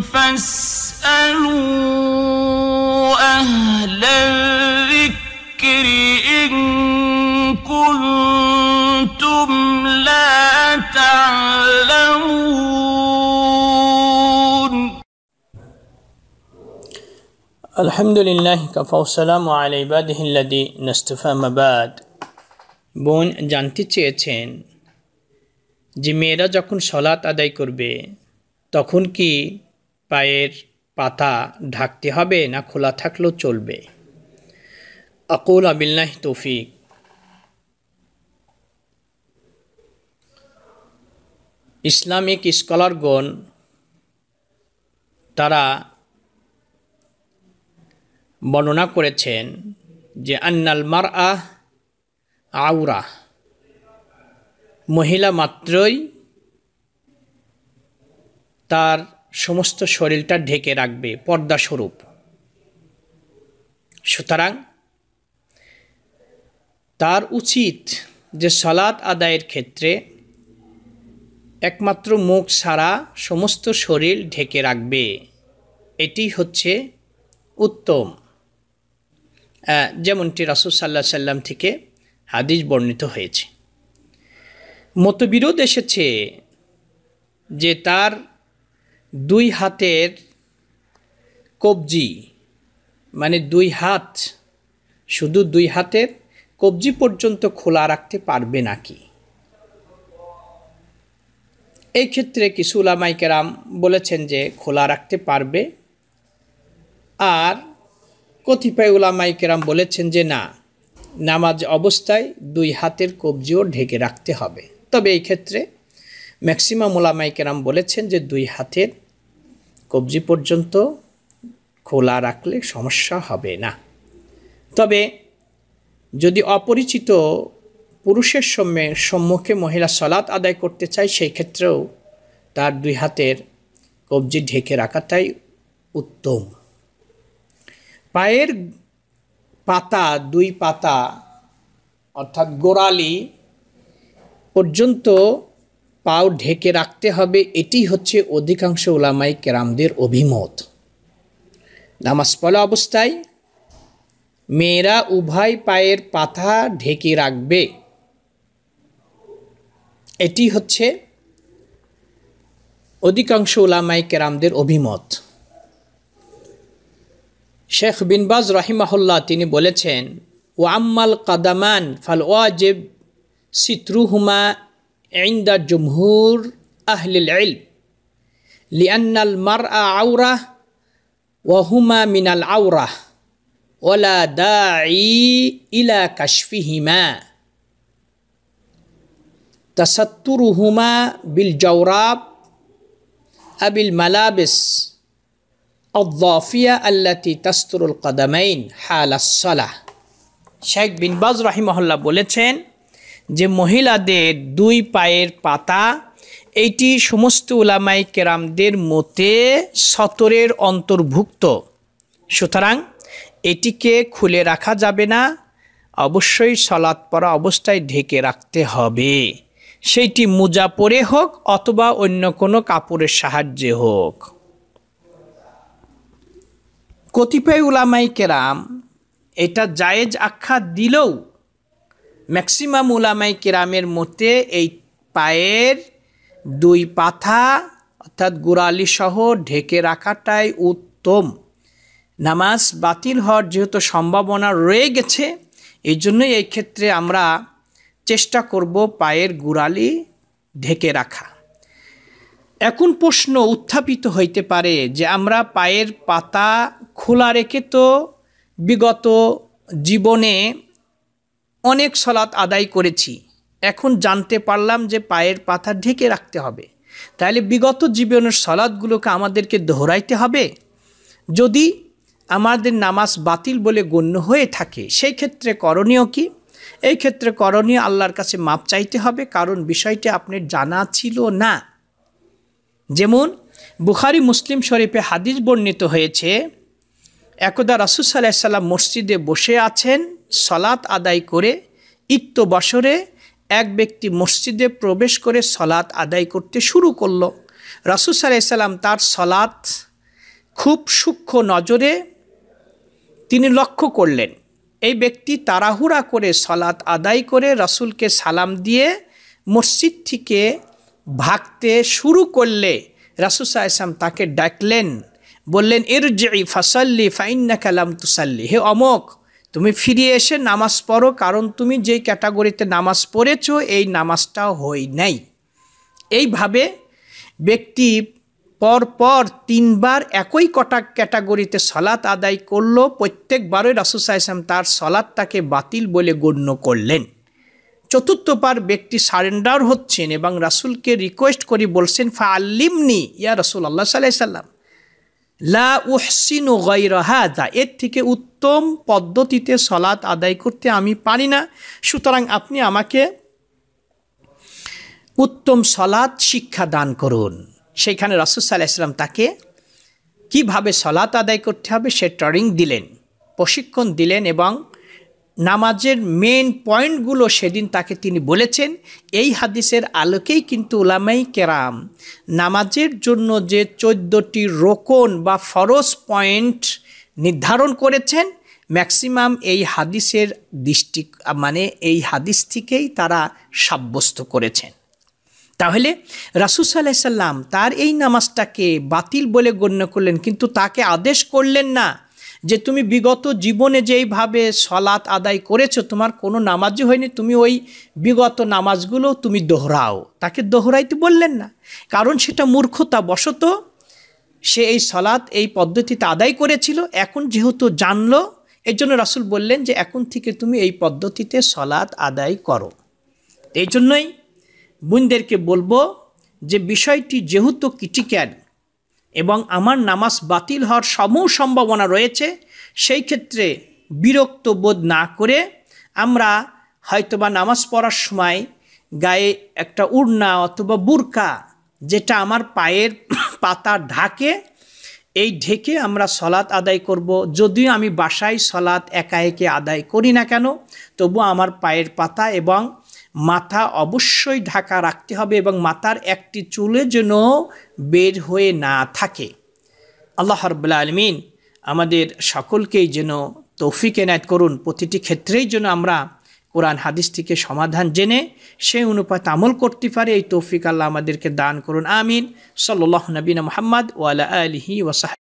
فاسألوا أهل الذكر إن كنتم لا تعلمون الحمد لله كفى والسلام على عباده الذي نستفى مباد বোন জানতে চেয়েছেন যে মেয়েরা যখন সলাৎ আদায় করবে তখন কি পায়ের পাতা ঢাকতে হবে না খোলা থাকলেও চলবে আকুল আবিল্লাহ তৌফিক ইসলামিক স্কলারগণ তারা বর্ণনা করেছেন যে আন্নাল মার আহ আউরা মহিলা মাত্রই তার সমস্ত শরীরটা ঢেকে রাখবে পর্দাস্বরূপ সুতরাং তার উচিত যে সালাত আদায়ের ক্ষেত্রে একমাত্র মুখ ছাড়া সমস্ত শরীর ঢেকে রাখবে এটি হচ্ছে উত্তম যেমনটি রাসুল সাল্লাহ সাল্লাম থেকে হাদিস বর্ণিত হয়েছে মতবিরোধ এসেছে যে তার দুই হাতের কবজি মানে দুই হাত শুধু দুই হাতের কবজি পর্যন্ত খোলা রাখতে পারবে নাকি এই ক্ষেত্রে কিছু উলামাইকেরাম বলেছেন যে খোলা রাখতে পারবে আর কতিপয় উলামাইকেরাম বলেছেন যে না নামাজ অবস্থায় দুই হাতের কবজিও ঢেকে রাখতে হবে তবে এই ক্ষেত্রে ম্যাক্সিমাম ওলামাই কেরাম বলেছেন যে দুই হাতের কবজি পর্যন্ত খোলা রাখলে সমস্যা হবে না তবে যদি অপরিচিত পুরুষের সম্মে সম্মুখে মহিলা সলাৎ আদায় করতে চায় সেই ক্ষেত্রেও তার দুই হাতের কবজি ঢেকে রাখাটাই উত্তম পায়ের পাতা দুই পাতা অর্থাৎ গোড়ালি পর্যন্ত পাও ঢেকে রাখতে হবে এটি হচ্ছে অধিকাংশ ওলামাই কেরামদের অভিমত নামাজ পড়া অবস্থায় মেয়েরা উভয় পায়ের পাতা ঢেকে রাখবে এটি হচ্ছে অধিকাংশ ওলামাই কেরামদের অভিমত শেখ বিনবাজ রহিমাহুল্লাহ তিনি বলেছেন ওয়াম্মাল কাদামান ফাল ওয়াজেব সিত্রুহুমা عند جمهور أهل العلم لأن المرأة عورة وهما من العورة ولا داعي إلى كشفهما تسترهما بالجوراب أو الملابس الضافية التي تستر القدمين حال الصلاة شيخ بن باز رحمه الله বলেছেন যে মহিলাদের দুই পায়ের পাতা এইটি সমস্ত উলামাই কেরামদের মতে সতরের অন্তর্ভুক্ত সুতরাং এটিকে খুলে রাখা যাবে না অবশ্যই সলাদ পরা অবস্থায় ঢেকে রাখতে হবে সেইটি মোজা পরে হোক অথবা অন্য কোনো কাপড়ের সাহায্যে হোক কতিপয় উলামাই কেরাম এটা জায়েজ আখ্যা দিলেও ম্যাক্সিমাম ওলামাই কেরামের মতে এই পায়ের দুই পাথা অর্থাৎ গোড়ালি সহ ঢেকে রাখাটাই উত্তম নামাজ বাতিল হওয়ার যেহেতু সম্ভাবনা রয়ে গেছে এই জন্যই এই ক্ষেত্রে আমরা চেষ্টা করব পায়ের গোড়ালি ঢেকে রাখা এখন প্রশ্ন উত্থাপিত হইতে পারে যে আমরা পায়ের পাতা খোলা রেখে তো বিগত জীবনে অনেক সলাত আদায় করেছি এখন জানতে পারলাম যে পায়ের পাথা ঢেকে রাখতে হবে তাহলে বিগত জীবনের সলাদগুলোকে আমাদেরকে দোহরাইতে হবে যদি আমাদের নামাজ বাতিল বলে গণ্য হয়ে থাকে সেই ক্ষেত্রে করণীয় কি এই ক্ষেত্রে করণীয় আল্লাহর কাছে মাপ চাইতে হবে কারণ বিষয়টি আপনি জানা ছিল না যেমন বুখারি মুসলিম শরীফে হাদিস বর্ণিত হয়েছে একদা রাসুল সাল্লাহ সাল্লাম মসজিদে বসে আছেন সলাত আদায় করে ইত্য বছরে এক ব্যক্তি মসজিদে প্রবেশ করে সলাত আদায় করতে শুরু করল রাসুল সাল্লাহ সাল্লাম তার সলাত খুব সূক্ষ্ম নজরে তিনি লক্ষ্য করলেন এই ব্যক্তি তাড়াহুড়া করে সলাত আদায় করে রাসুলকে সালাম দিয়ে মসজিদ থেকে ভাগতে শুরু করলে রাসুল সাহেসাম তাকে ডাকলেন বললেন ইরজি ফাসাল্লি ফাইন্না কালাম তুসাল্লি হে অমক তুমি ফিরে এসে নামাজ পড়ো কারণ তুমি যে ক্যাটাগরিতে নামাজ পড়েছ এই নামাজটা হই নাই এইভাবে ব্যক্তি পরপর তিনবার একই কটা ক্যাটাগরিতে সলাত আদায় করলো প্রত্যেকবারই রাসুসা ইসলাম তার সলাদটাকে বাতিল বলে গণ্য করলেন চতুর্থবার ব্যক্তি সারেন্ডার হচ্ছেন এবং রাসুলকে রিকোয়েস্ট করে বলছেন ফা আল্লিমনি ইয়া রাসুল আল্লাহ সাল্লাহ সাল্লাম লা উহসিনু গৈরা হাজা এর থেকে উত্তম পদ্ধতিতে সলাৎ আদায় করতে আমি পারি না সুতরাং আপনি আমাকে উত্তম সলাৎ শিক্ষা দান করুন সেইখানে রসদাল্লাহ ইসলাম তাকে কিভাবে সলাৎ আদায় করতে হবে সে ট্রেনিং দিলেন প্রশিক্ষণ দিলেন এবং নামাজের মেন পয়েন্টগুলো সেদিন তাকে তিনি বলেছেন এই হাদিসের আলোকেই কিন্তু ওলামাই কেরাম নামাজের জন্য যে চোদ্দোটি রোকন বা ফরজ পয়েন্ট নির্ধারণ করেছেন ম্যাক্সিমাম এই হাদিসের দৃষ্টি মানে এই হাদিস থেকেই তারা সাব্যস্ত করেছেন তাহলে রাসুসাল্লাহ সাল্লাম তার এই নামাজটাকে বাতিল বলে গণ্য করলেন কিন্তু তাকে আদেশ করলেন না যে তুমি বিগত জীবনে যেইভাবে সলাৎ আদায় করেছো তোমার কোনো নামাজই হয়নি তুমি ওই বিগত নামাজগুলো তুমি দোহরাও তাকে দোহরাইতে বললেন না কারণ সেটা মূর্খতা বশত সে এই সলাৎ এই পদ্ধতিতে আদায় করেছিল এখন যেহেতু জানলো এর জন্য রাসুল বললেন যে এখন থেকে তুমি এই পদ্ধতিতে সলাৎ আদায় করো এই জন্যই বোনদেরকে বলবো যে বিষয়টি যেহেতু ক্রিটিক্যাল এবং আমার নামাজ বাতিল হওয়ার সমূহ সম্ভাবনা রয়েছে সেই ক্ষেত্রে বিরক্ত বোধ না করে আমরা হয়তোবা নামাজ পড়ার সময় গায়ে একটা উড়না অথবা বুরকা যেটা আমার পায়ের পাতা ঢাকে এই ঢেকে আমরা সলাৎ আদায় করব যদিও আমি বাসায় সলাৎ একা একে আদায় করি না কেন তবু আমার পায়ের পাতা এবং মাথা অবশ্যই ঢাকা রাখতে হবে এবং মাথার একটি চুলে যেন বের হয়ে না থাকে আল্লাহ রবুল্লা আলমিন আমাদের সকলকেই যেন তৌফিক এনায়ত করুন প্রতিটি ক্ষেত্রেই যেন আমরা কোরআন হাদিস থেকে সমাধান জেনে সেই অনুপাত আমল করতে পারে এই তৌফিক আল্লাহ আমাদেরকে দান করুন আমিন সাল্লাহ নবীন মোহাম্মদ ওয়ালা আলহি ওসাহ